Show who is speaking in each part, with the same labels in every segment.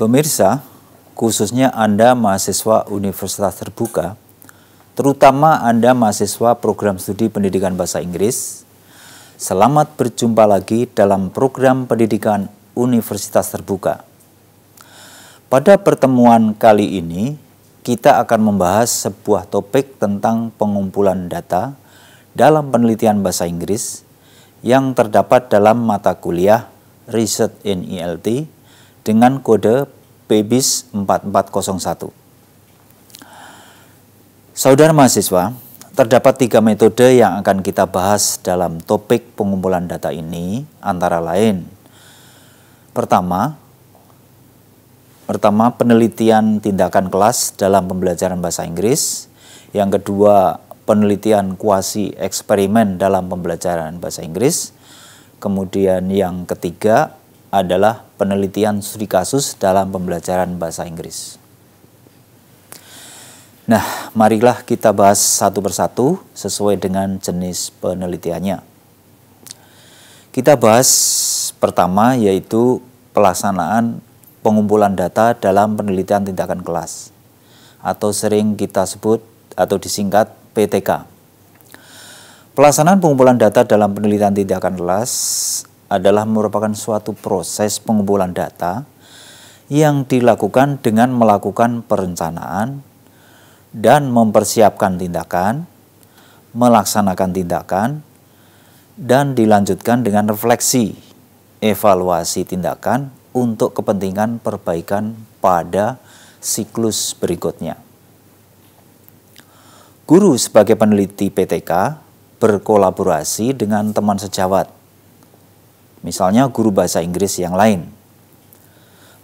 Speaker 1: Pemirsa, khususnya Anda mahasiswa universitas terbuka, terutama Anda mahasiswa program studi pendidikan bahasa Inggris, selamat berjumpa lagi dalam program pendidikan universitas terbuka. Pada pertemuan kali ini, kita akan membahas sebuah topik tentang pengumpulan data dalam penelitian bahasa Inggris yang terdapat dalam mata kuliah Research in ELT dengan kode PBIS 4401. Saudara mahasiswa, terdapat tiga metode yang akan kita bahas dalam topik pengumpulan data ini antara lain. Pertama, pertama penelitian tindakan kelas dalam pembelajaran bahasa Inggris. Yang kedua, penelitian kuasi eksperimen dalam pembelajaran bahasa Inggris. Kemudian yang ketiga, adalah penelitian studi kasus dalam pembelajaran bahasa Inggris. Nah, marilah kita bahas satu persatu sesuai dengan jenis penelitiannya. Kita bahas pertama yaitu pelaksanaan pengumpulan data dalam penelitian tindakan kelas atau sering kita sebut atau disingkat PTK. Pelaksanaan pengumpulan data dalam penelitian tindakan kelas adalah merupakan suatu proses pengumpulan data yang dilakukan dengan melakukan perencanaan dan mempersiapkan tindakan, melaksanakan tindakan, dan dilanjutkan dengan refleksi, evaluasi tindakan untuk kepentingan perbaikan pada siklus berikutnya. Guru sebagai peneliti PTK berkolaborasi dengan teman sejawat misalnya guru bahasa Inggris yang lain.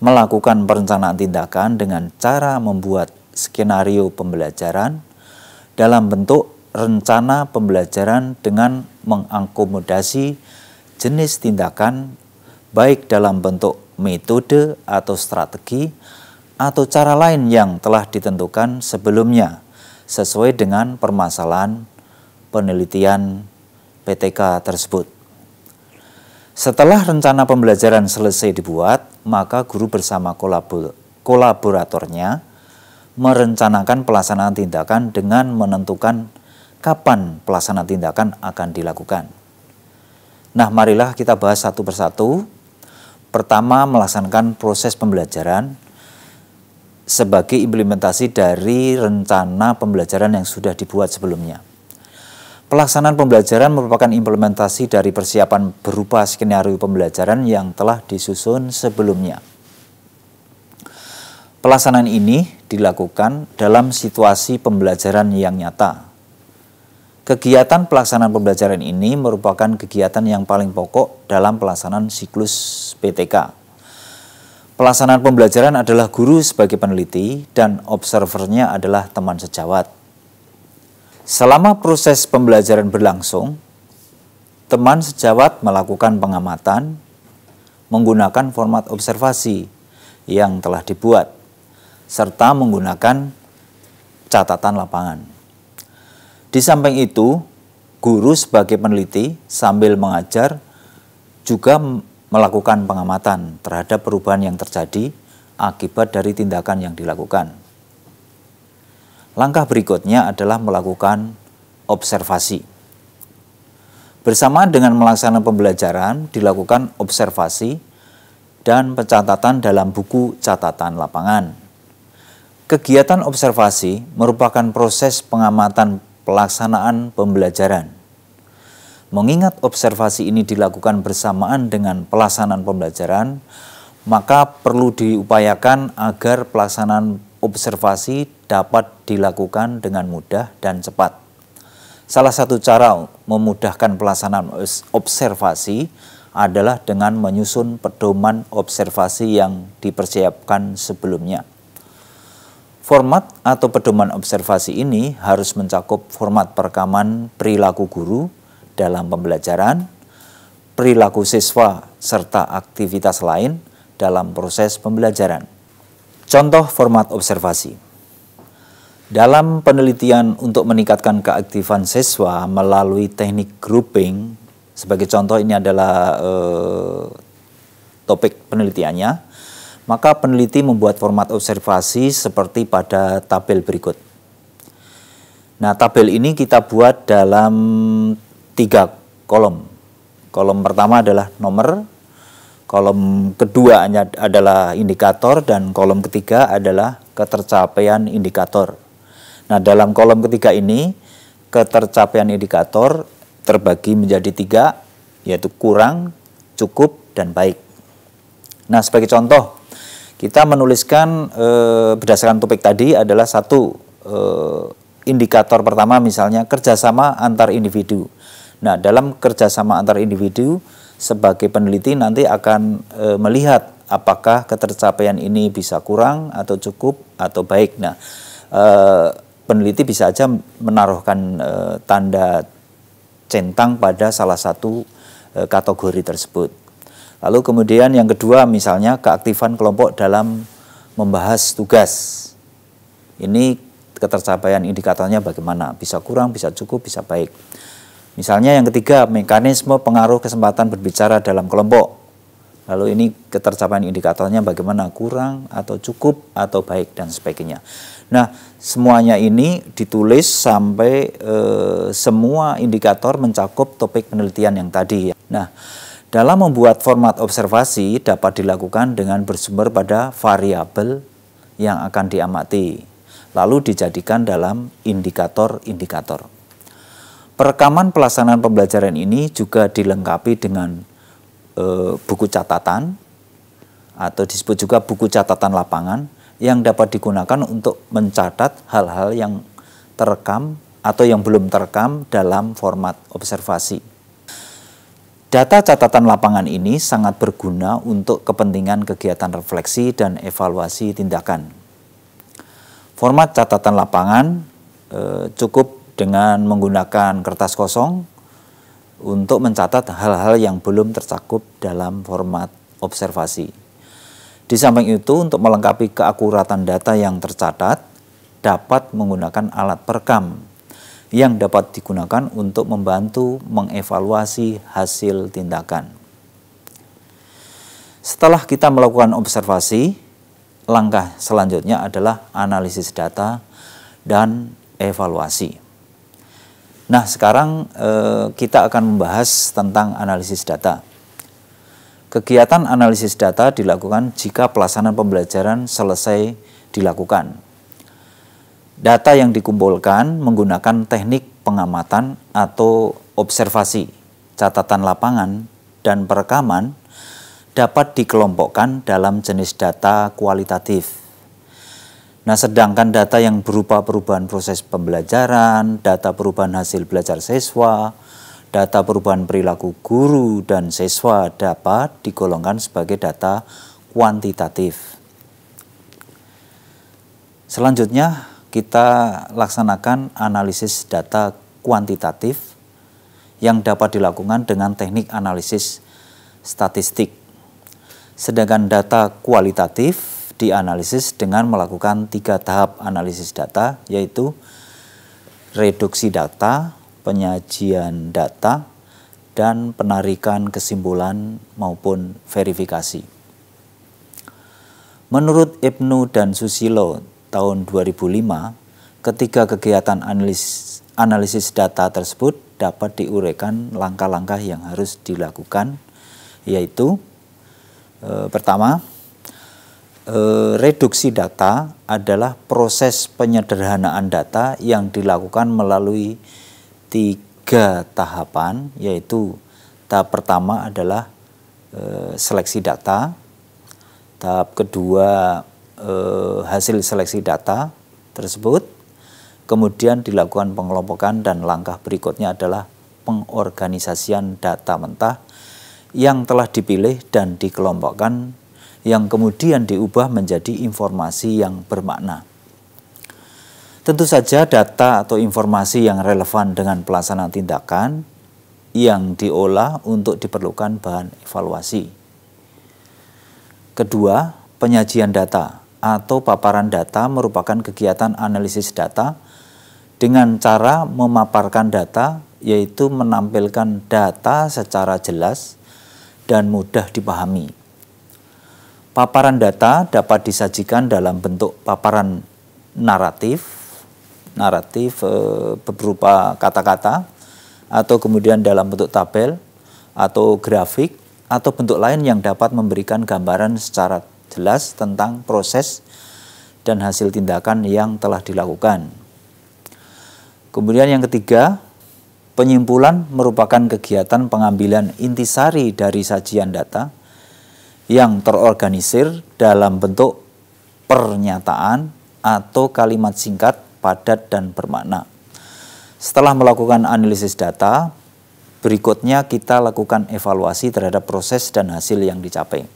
Speaker 1: Melakukan perencanaan tindakan dengan cara membuat skenario pembelajaran dalam bentuk rencana pembelajaran dengan mengakomodasi jenis tindakan baik dalam bentuk metode atau strategi atau cara lain yang telah ditentukan sebelumnya sesuai dengan permasalahan penelitian PTK tersebut. Setelah rencana pembelajaran selesai dibuat, maka guru bersama kolaboratornya merencanakan pelaksanaan tindakan dengan menentukan kapan pelaksanaan tindakan akan dilakukan. Nah, marilah kita bahas satu persatu. Pertama, melaksanakan proses pembelajaran sebagai implementasi dari rencana pembelajaran yang sudah dibuat sebelumnya. Pelaksanaan pembelajaran merupakan implementasi dari persiapan berupa skenario pembelajaran yang telah disusun sebelumnya. Pelaksanaan ini dilakukan dalam situasi pembelajaran yang nyata. Kegiatan pelaksanaan pembelajaran ini merupakan kegiatan yang paling pokok dalam pelaksanaan siklus PTK. Pelaksanaan pembelajaran adalah guru sebagai peneliti dan observernya adalah teman sejawat. Selama proses pembelajaran berlangsung, teman sejawat melakukan pengamatan menggunakan format observasi yang telah dibuat serta menggunakan catatan lapangan. Di samping itu, guru sebagai peneliti sambil mengajar juga melakukan pengamatan terhadap perubahan yang terjadi akibat dari tindakan yang dilakukan. Langkah berikutnya adalah melakukan observasi. bersama dengan melaksanakan pembelajaran, dilakukan observasi dan pencatatan dalam buku catatan lapangan. Kegiatan observasi merupakan proses pengamatan pelaksanaan pembelajaran. Mengingat observasi ini dilakukan bersamaan dengan pelaksanaan pembelajaran, maka perlu diupayakan agar pelaksanaan observasi dapat dilakukan dengan mudah dan cepat. Salah satu cara memudahkan pelaksanaan observasi adalah dengan menyusun pedoman observasi yang dipersiapkan sebelumnya. Format atau pedoman observasi ini harus mencakup format perekaman perilaku guru dalam pembelajaran, perilaku siswa, serta aktivitas lain dalam proses pembelajaran. Contoh format observasi. Dalam penelitian untuk meningkatkan keaktifan siswa melalui teknik grouping, sebagai contoh ini adalah eh, topik penelitiannya, maka peneliti membuat format observasi seperti pada tabel berikut. Nah, tabel ini kita buat dalam tiga kolom. Kolom pertama adalah nomor, kolom kedua adalah indikator, dan kolom ketiga adalah ketercapaian indikator. Nah, dalam kolom ketiga ini, ketercapaian indikator terbagi menjadi tiga, yaitu kurang, cukup, dan baik. Nah, sebagai contoh, kita menuliskan e, berdasarkan topik tadi adalah satu e, indikator pertama misalnya kerjasama antar individu. Nah, dalam kerjasama antar individu, sebagai peneliti nanti akan e, melihat apakah ketercapaian ini bisa kurang atau cukup atau baik. Nah, e, peneliti bisa aja menaruhkan e, tanda centang pada salah satu e, kategori tersebut. Lalu kemudian yang kedua misalnya keaktifan kelompok dalam membahas tugas. Ini ketercapaian indikatornya bagaimana? Bisa kurang, bisa cukup, bisa baik. Misalnya yang ketiga, mekanisme pengaruh kesempatan berbicara dalam kelompok. Lalu ini ketercapaian indikatornya bagaimana? Kurang atau cukup atau baik dan sebagainya. Nah, Semuanya ini ditulis sampai e, semua indikator mencakup topik penelitian yang tadi. Nah, dalam membuat format observasi dapat dilakukan dengan bersumber pada variabel yang akan diamati, lalu dijadikan dalam indikator-indikator. Perekaman pelaksanaan pembelajaran ini juga dilengkapi dengan e, buku catatan atau disebut juga buku catatan lapangan yang dapat digunakan untuk mencatat hal-hal yang terekam atau yang belum terekam dalam format observasi. Data catatan lapangan ini sangat berguna untuk kepentingan kegiatan refleksi dan evaluasi tindakan. Format catatan lapangan eh, cukup dengan menggunakan kertas kosong untuk mencatat hal-hal yang belum tercakup dalam format observasi. Di samping itu, untuk melengkapi keakuratan data yang tercatat, dapat menggunakan alat perekam yang dapat digunakan untuk membantu mengevaluasi hasil tindakan. Setelah kita melakukan observasi, langkah selanjutnya adalah analisis data dan evaluasi. Nah, sekarang eh, kita akan membahas tentang analisis data. Kegiatan analisis data dilakukan jika pelaksanaan pembelajaran selesai dilakukan. Data yang dikumpulkan menggunakan teknik pengamatan atau observasi, catatan lapangan, dan perekaman dapat dikelompokkan dalam jenis data kualitatif. Nah, sedangkan data yang berupa perubahan proses pembelajaran, data perubahan hasil belajar siswa, Data perubahan perilaku guru dan siswa dapat digolongkan sebagai data kuantitatif. Selanjutnya, kita laksanakan analisis data kuantitatif yang dapat dilakukan dengan teknik analisis statistik. Sedangkan data kualitatif dianalisis dengan melakukan tiga tahap analisis data, yaitu reduksi data, penyajian data, dan penarikan kesimpulan maupun verifikasi. Menurut Ibnu dan Susilo tahun 2005, ketiga kegiatan analisis, analisis data tersebut dapat diurekan langkah-langkah yang harus dilakukan, yaitu e, pertama, e, reduksi data adalah proses penyederhanaan data yang dilakukan melalui tiga tahapan, yaitu tahap pertama adalah e, seleksi data, tahap kedua e, hasil seleksi data tersebut, kemudian dilakukan pengelompokan dan langkah berikutnya adalah pengorganisasian data mentah yang telah dipilih dan dikelompokkan yang kemudian diubah menjadi informasi yang bermakna. Tentu saja data atau informasi yang relevan dengan pelaksanaan tindakan yang diolah untuk diperlukan bahan evaluasi. Kedua, penyajian data atau paparan data merupakan kegiatan analisis data dengan cara memaparkan data yaitu menampilkan data secara jelas dan mudah dipahami. Paparan data dapat disajikan dalam bentuk paparan naratif naratif e, berupa kata-kata atau kemudian dalam bentuk tabel atau grafik atau bentuk lain yang dapat memberikan gambaran secara jelas tentang proses dan hasil tindakan yang telah dilakukan. Kemudian yang ketiga, penyimpulan merupakan kegiatan pengambilan intisari dari sajian data yang terorganisir dalam bentuk pernyataan atau kalimat singkat padat, dan bermakna. Setelah melakukan analisis data, berikutnya kita lakukan evaluasi terhadap proses dan hasil yang dicapai.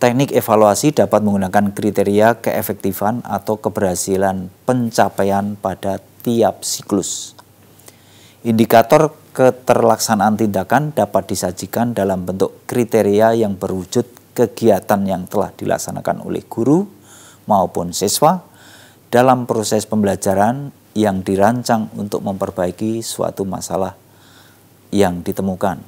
Speaker 1: Teknik evaluasi dapat menggunakan kriteria keefektifan atau keberhasilan pencapaian pada tiap siklus. Indikator keterlaksanaan tindakan dapat disajikan dalam bentuk kriteria yang berwujud kegiatan yang telah dilaksanakan oleh guru maupun siswa, dalam proses pembelajaran yang dirancang untuk memperbaiki suatu masalah yang ditemukan.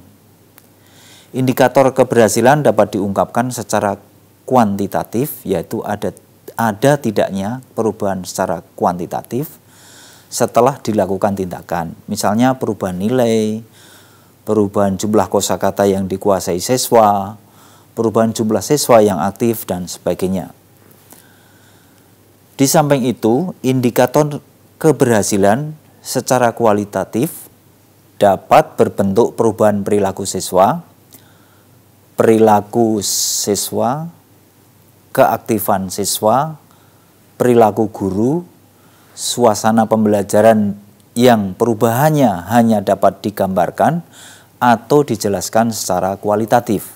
Speaker 1: Indikator keberhasilan dapat diungkapkan secara kuantitatif, yaitu ada ada tidaknya perubahan secara kuantitatif setelah dilakukan tindakan. Misalnya perubahan nilai, perubahan jumlah kosakata yang dikuasai siswa, perubahan jumlah siswa yang aktif dan sebagainya. Di samping itu, indikator keberhasilan secara kualitatif dapat berbentuk perubahan perilaku siswa, perilaku siswa, keaktifan siswa, perilaku guru, suasana pembelajaran yang perubahannya hanya dapat digambarkan atau dijelaskan secara kualitatif.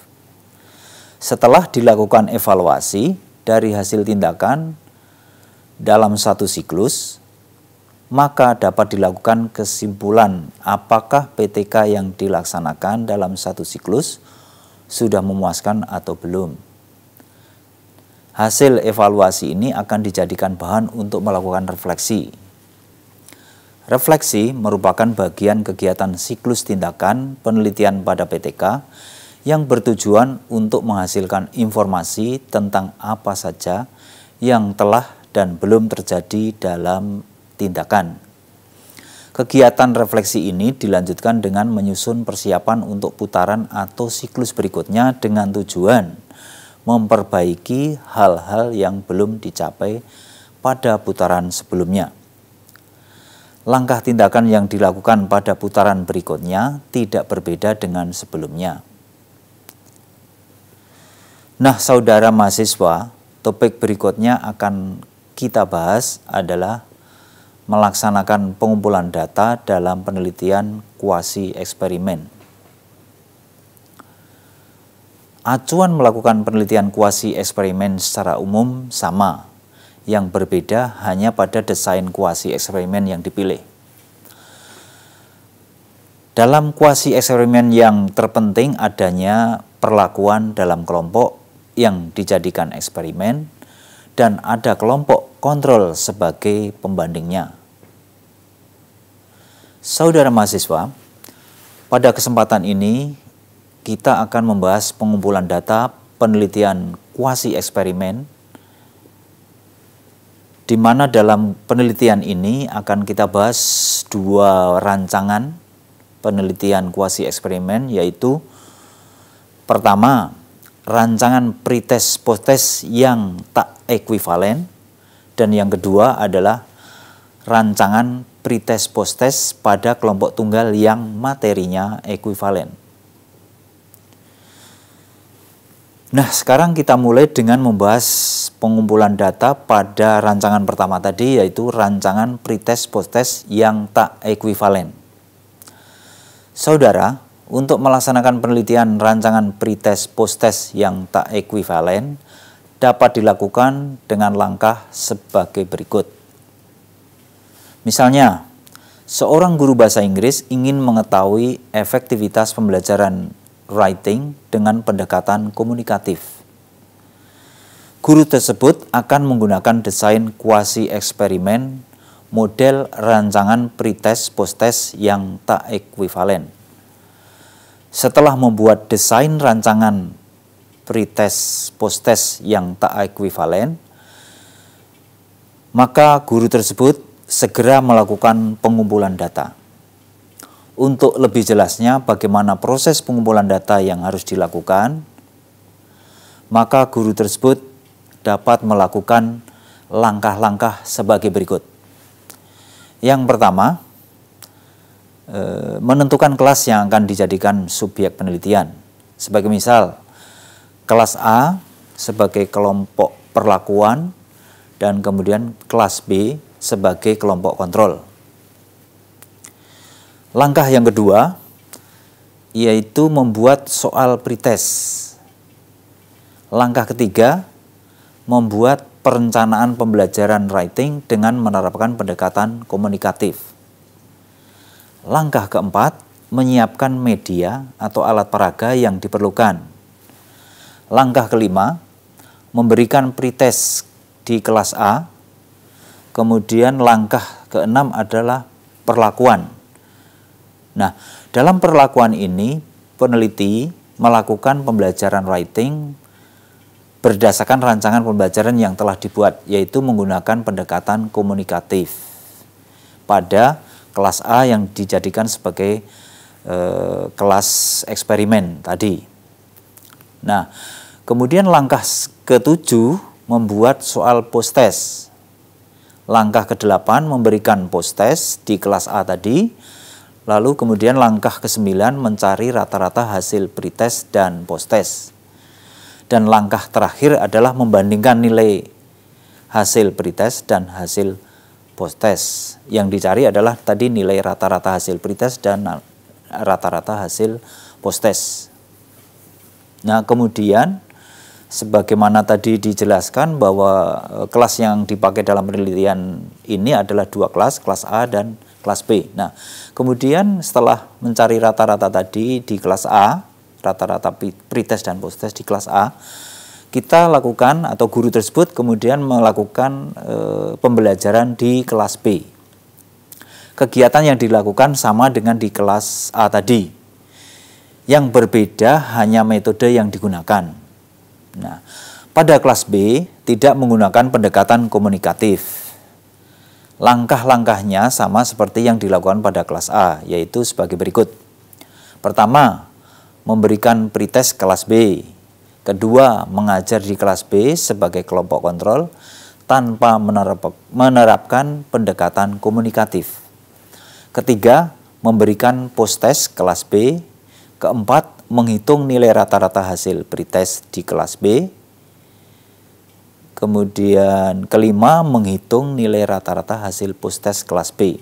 Speaker 1: Setelah dilakukan evaluasi dari hasil tindakan, dalam satu siklus, maka dapat dilakukan kesimpulan apakah PTK yang dilaksanakan dalam satu siklus sudah memuaskan atau belum. Hasil evaluasi ini akan dijadikan bahan untuk melakukan refleksi. Refleksi merupakan bagian kegiatan siklus tindakan penelitian pada PTK yang bertujuan untuk menghasilkan informasi tentang apa saja yang telah dan belum terjadi dalam tindakan. Kegiatan refleksi ini dilanjutkan dengan menyusun persiapan untuk putaran atau siklus berikutnya dengan tujuan memperbaiki hal-hal yang belum dicapai pada putaran sebelumnya. Langkah tindakan yang dilakukan pada putaran berikutnya tidak berbeda dengan sebelumnya. Nah, saudara mahasiswa, topik berikutnya akan kita bahas adalah melaksanakan pengumpulan data dalam penelitian kuasi eksperimen. Acuan melakukan penelitian kuasi eksperimen secara umum sama, yang berbeda hanya pada desain kuasi eksperimen yang dipilih. Dalam kuasi eksperimen yang terpenting adanya perlakuan dalam kelompok yang dijadikan eksperimen, dan ada kelompok kontrol sebagai pembandingnya. Saudara mahasiswa, pada kesempatan ini kita akan membahas pengumpulan data penelitian kuasi eksperimen di mana dalam penelitian ini akan kita bahas dua rancangan penelitian kuasi eksperimen yaitu pertama rancangan pretest post yang tak ekuivalen dan yang kedua adalah rancangan pretest posttest pada kelompok tunggal yang materinya ekuivalen. Nah, sekarang kita mulai dengan membahas pengumpulan data pada rancangan pertama tadi yaitu rancangan pretest posttest yang tak ekuivalen. Saudara, untuk melaksanakan penelitian rancangan pretest posttest yang tak ekuivalen, dapat dilakukan dengan langkah sebagai berikut. Misalnya, seorang guru bahasa Inggris ingin mengetahui efektivitas pembelajaran writing dengan pendekatan komunikatif. Guru tersebut akan menggunakan desain kuasi eksperimen, model rancangan pretest posttest yang tak ekuivalen. Setelah membuat desain rancangan pretest posttest yang tak ekuivalen, maka guru tersebut segera melakukan pengumpulan data. Untuk lebih jelasnya bagaimana proses pengumpulan data yang harus dilakukan, maka guru tersebut dapat melakukan langkah-langkah sebagai berikut. Yang pertama, eh, menentukan kelas yang akan dijadikan subjek penelitian. Sebagai misal, kelas A sebagai kelompok perlakuan dan kemudian kelas B sebagai kelompok kontrol. Langkah yang kedua yaitu membuat soal pretest. Langkah ketiga membuat perencanaan pembelajaran writing dengan menerapkan pendekatan komunikatif. Langkah keempat menyiapkan media atau alat peraga yang diperlukan. Langkah kelima, memberikan pretest di kelas A. Kemudian langkah keenam adalah perlakuan. Nah, dalam perlakuan ini peneliti melakukan pembelajaran writing berdasarkan rancangan pembelajaran yang telah dibuat yaitu menggunakan pendekatan komunikatif pada kelas A yang dijadikan sebagai e, kelas eksperimen tadi. Nah, Kemudian langkah ketujuh membuat soal postes. Langkah kedelapan memberikan postes di kelas A tadi. Lalu kemudian langkah kesembilan mencari rata-rata hasil pretest dan postes. Dan langkah terakhir adalah membandingkan nilai hasil pretest dan hasil postes. Yang dicari adalah tadi nilai rata-rata hasil pretest dan rata-rata hasil postes. Nah, kemudian sebagaimana tadi dijelaskan bahwa eh, kelas yang dipakai dalam penelitian ini adalah dua kelas, kelas A dan kelas B. Nah, kemudian setelah mencari rata-rata tadi di kelas A, rata-rata pretest dan posttest di kelas A, kita lakukan atau guru tersebut kemudian melakukan e, pembelajaran di kelas B. Kegiatan yang dilakukan sama dengan di kelas A tadi. Yang berbeda hanya metode yang digunakan. Nah, pada kelas B tidak menggunakan pendekatan komunikatif. Langkah-langkahnya sama seperti yang dilakukan pada kelas A, yaitu sebagai berikut. Pertama, memberikan pretest kelas B. Kedua, mengajar di kelas B sebagai kelompok kontrol tanpa menerap menerapkan pendekatan komunikatif. Ketiga, memberikan post-test kelas B. Keempat, menghitung nilai rata-rata hasil pretest di kelas B. Kemudian kelima, menghitung nilai rata-rata hasil posttest kelas B.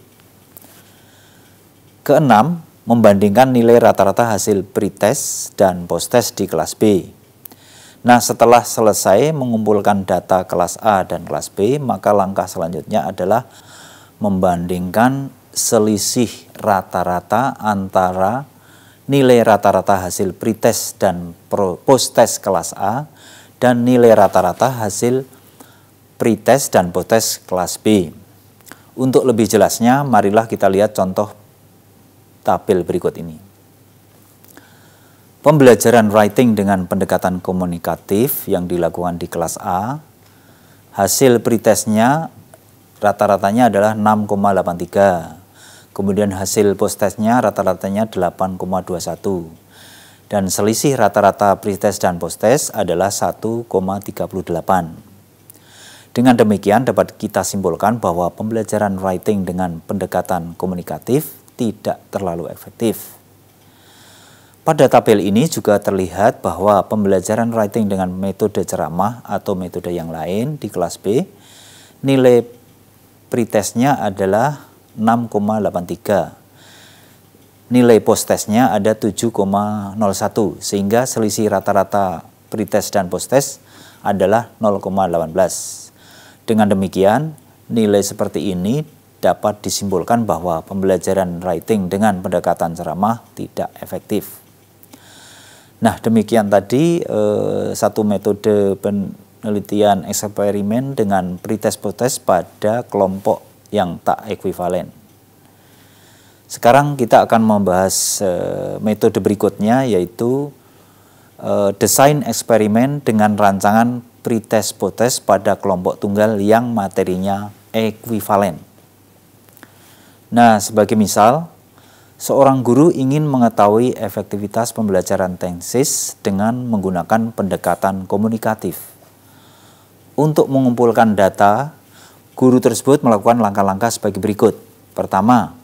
Speaker 1: Keenam, membandingkan nilai rata-rata hasil pretest dan posttest di kelas B. Nah, setelah selesai mengumpulkan data kelas A dan kelas B, maka langkah selanjutnya adalah membandingkan selisih rata-rata antara nilai rata-rata hasil pretest dan posttest kelas A dan nilai rata-rata hasil pretest dan posttest kelas B. Untuk lebih jelasnya, marilah kita lihat contoh tabel berikut ini. Pembelajaran writing dengan pendekatan komunikatif yang dilakukan di kelas A, hasil pretestnya rata-ratanya adalah 6,83 Kemudian hasil post-testnya rata-ratanya 8,21. Dan selisih rata-rata pre-test dan post-test adalah 1,38. Dengan demikian dapat kita simpulkan bahwa pembelajaran writing dengan pendekatan komunikatif tidak terlalu efektif. Pada tabel ini juga terlihat bahwa pembelajaran writing dengan metode ceramah atau metode yang lain di kelas B, nilai pretestnya adalah 6,83. Nilai post testnya ada 7,01 sehingga selisih rata-rata pretest dan post test adalah 0,18. Dengan demikian, nilai seperti ini dapat disimpulkan bahwa pembelajaran writing dengan pendekatan ceramah tidak efektif. Nah, demikian tadi eh, satu metode penelitian eksperimen dengan pretest-post pada kelompok yang tak ekuivalen. Sekarang kita akan membahas uh, metode berikutnya yaitu uh, desain eksperimen dengan rancangan pretest potes pada kelompok tunggal yang materinya ekuivalen. Nah, sebagai misal, seorang guru ingin mengetahui efektivitas pembelajaran tensis dengan menggunakan pendekatan komunikatif. Untuk mengumpulkan data Guru tersebut melakukan langkah-langkah sebagai berikut. Pertama,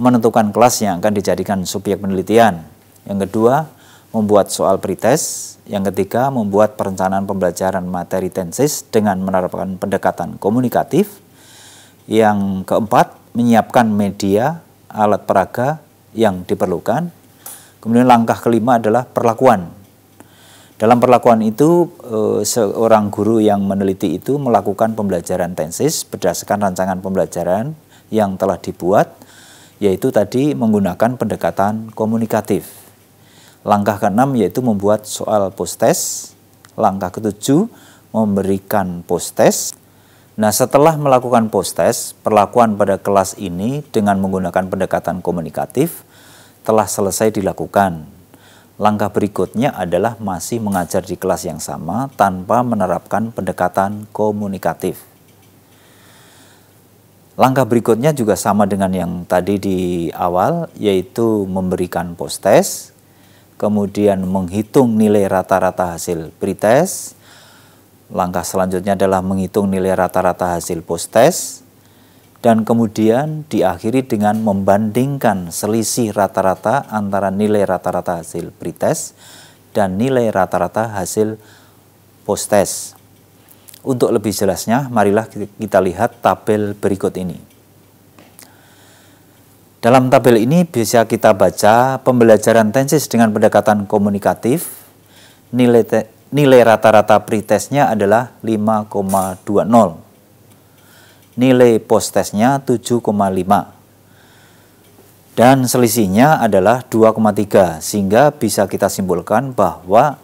Speaker 1: menentukan kelas yang akan dijadikan subjek penelitian. Yang kedua, membuat soal pretest. Yang ketiga, membuat perencanaan pembelajaran materi tensis dengan menerapkan pendekatan komunikatif. Yang keempat, menyiapkan media, alat peraga yang diperlukan. Kemudian langkah kelima adalah perlakuan dalam perlakuan itu, eh, seorang guru yang meneliti itu melakukan pembelajaran tensis berdasarkan rancangan pembelajaran yang telah dibuat, yaitu tadi menggunakan pendekatan komunikatif. Langkah keenam yaitu membuat soal post-test. Langkah ketujuh, memberikan post-test. Nah, setelah melakukan post-test, perlakuan pada kelas ini dengan menggunakan pendekatan komunikatif telah selesai dilakukan Langkah berikutnya adalah masih mengajar di kelas yang sama tanpa menerapkan pendekatan komunikatif. Langkah berikutnya juga sama dengan yang tadi di awal, yaitu memberikan post-test, kemudian menghitung nilai rata-rata hasil pre test. Langkah selanjutnya adalah menghitung nilai rata-rata hasil post-test, dan kemudian diakhiri dengan membandingkan selisih rata-rata antara nilai rata-rata hasil pretest dan nilai rata-rata hasil posttest. Untuk lebih jelasnya, marilah kita lihat tabel berikut ini. Dalam tabel ini bisa kita baca pembelajaran tensis dengan pendekatan komunikatif. Nilai, nilai rata-rata pretestnya adalah 5,20 nilai post-testnya 7,5 dan selisihnya adalah 2,3 sehingga bisa kita simpulkan bahwa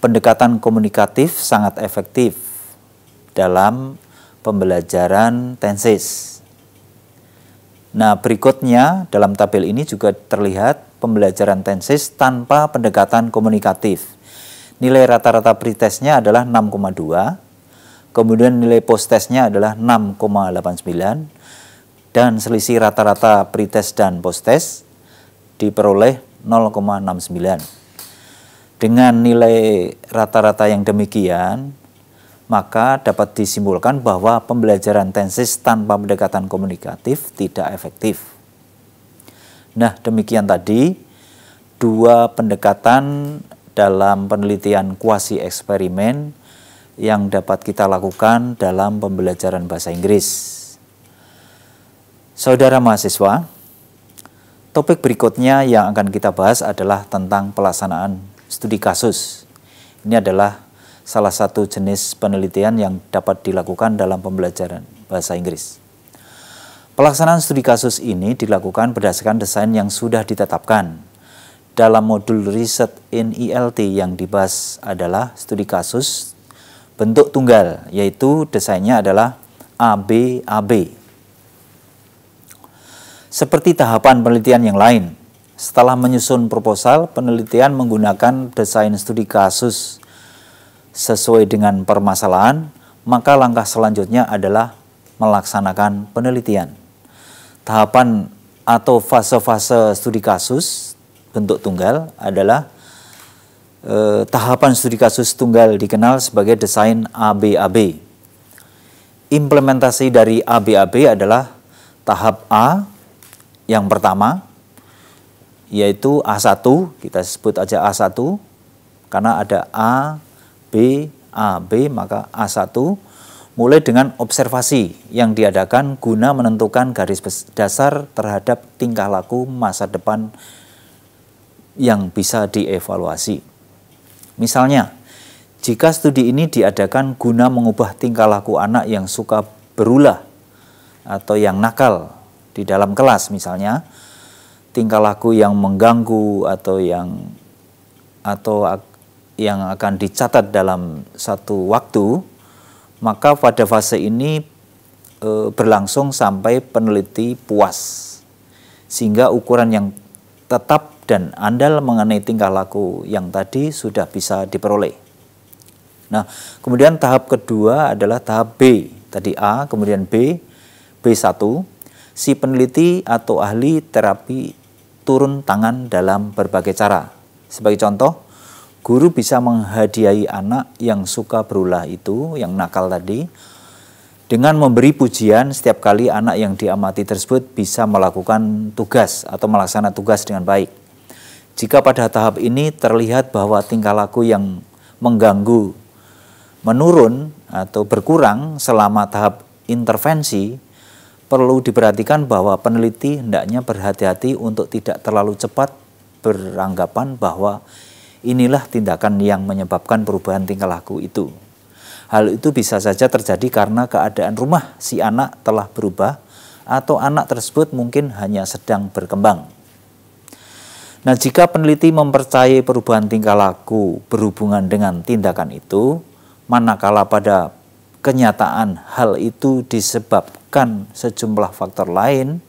Speaker 1: pendekatan komunikatif sangat efektif dalam pembelajaran tensis. Nah, berikutnya dalam tabel ini juga terlihat pembelajaran tensis tanpa pendekatan komunikatif. Nilai rata-rata pretestnya adalah Kemudian nilai post testnya adalah 6,89 dan selisih rata-rata pretest dan post test diperoleh 0,69. Dengan nilai rata-rata yang demikian, maka dapat disimpulkan bahwa pembelajaran tensis tanpa pendekatan komunikatif tidak efektif. Nah, demikian tadi dua pendekatan dalam penelitian kuasi eksperimen yang dapat kita lakukan dalam pembelajaran bahasa Inggris. Saudara mahasiswa, topik berikutnya yang akan kita bahas adalah tentang pelaksanaan studi kasus. Ini adalah salah satu jenis penelitian yang dapat dilakukan dalam pembelajaran bahasa Inggris. Pelaksanaan studi kasus ini dilakukan berdasarkan desain yang sudah ditetapkan. Dalam modul riset in ELT yang dibahas adalah studi kasus bentuk tunggal yaitu desainnya adalah ABAB. Seperti tahapan penelitian yang lain, setelah menyusun proposal, penelitian menggunakan desain studi kasus sesuai dengan permasalahan, maka langkah selanjutnya adalah melaksanakan penelitian. Tahapan atau fase-fase studi kasus bentuk tunggal adalah eh, tahapan studi kasus tunggal dikenal sebagai desain ABAB. Implementasi dari ABAB adalah tahap A yang pertama yaitu A1 kita sebut aja A1 karena ada A, B, A, B maka A1 mulai dengan observasi yang diadakan guna menentukan garis dasar terhadap tingkah laku masa depan yang bisa dievaluasi. Misalnya, jika studi ini diadakan guna mengubah tingkah laku anak yang suka berulah atau yang nakal di dalam kelas misalnya, tingkah laku yang mengganggu atau yang atau yang akan dicatat dalam satu waktu, maka pada fase ini e, berlangsung sampai peneliti puas. Sehingga ukuran yang tetap dan andal mengenai tingkah laku yang tadi sudah bisa diperoleh. Nah, kemudian tahap kedua adalah tahap B. Tadi A, kemudian B, B1. Si peneliti atau ahli terapi turun tangan dalam berbagai cara. Sebagai contoh, guru bisa menghadiahi anak yang suka berulah itu, yang nakal tadi, dengan memberi pujian setiap kali anak yang diamati tersebut bisa melakukan tugas atau melaksanakan tugas dengan baik. Jika pada tahap ini terlihat bahwa tingkah laku yang mengganggu menurun atau berkurang selama tahap intervensi, perlu diperhatikan bahwa peneliti hendaknya berhati-hati untuk tidak terlalu cepat beranggapan bahwa inilah tindakan yang menyebabkan perubahan tingkah laku itu. Hal itu bisa saja terjadi karena keadaan rumah si anak telah berubah atau anak tersebut mungkin hanya sedang berkembang. Nah, jika peneliti mempercayai perubahan tingkah laku berhubungan dengan tindakan itu, manakala pada kenyataan hal itu disebabkan sejumlah faktor lain,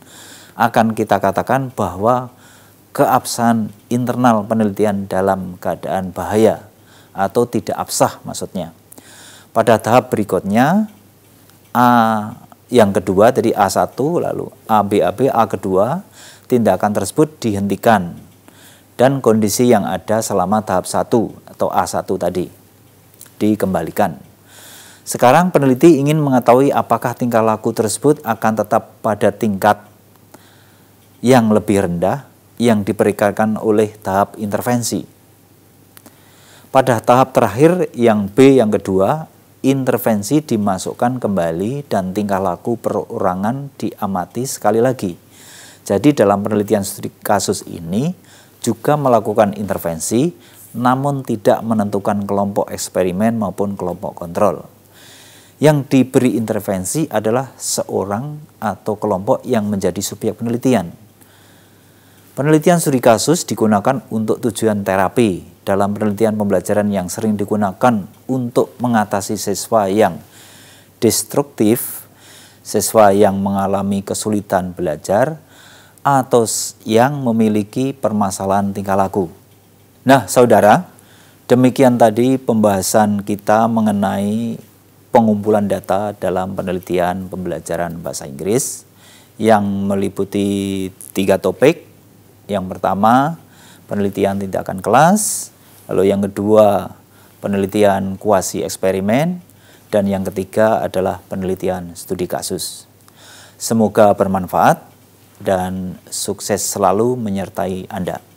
Speaker 1: akan kita katakan bahwa keabsahan internal penelitian dalam keadaan bahaya atau tidak absah maksudnya. Pada tahap berikutnya A yang kedua tadi A1 lalu ABAB A kedua tindakan tersebut dihentikan dan kondisi yang ada selama tahap 1 atau A1 tadi dikembalikan. Sekarang peneliti ingin mengetahui apakah tingkah laku tersebut akan tetap pada tingkat yang lebih rendah yang diberikan oleh tahap intervensi. Pada tahap terakhir yang B yang kedua, intervensi dimasukkan kembali dan tingkah laku perorangan diamati sekali lagi. Jadi dalam penelitian studi kasus ini, juga melakukan intervensi namun tidak menentukan kelompok eksperimen maupun kelompok kontrol. Yang diberi intervensi adalah seorang atau kelompok yang menjadi subjek penelitian. Penelitian studi kasus digunakan untuk tujuan terapi. Dalam penelitian pembelajaran yang sering digunakan untuk mengatasi siswa yang destruktif, siswa yang mengalami kesulitan belajar, atau yang memiliki permasalahan tingkah laku. Nah, saudara, demikian tadi pembahasan kita mengenai pengumpulan data dalam penelitian pembelajaran bahasa Inggris yang meliputi tiga topik. Yang pertama, penelitian tindakan kelas, lalu yang kedua, penelitian kuasi eksperimen, dan yang ketiga adalah penelitian studi kasus. Semoga bermanfaat dan sukses selalu menyertai Anda.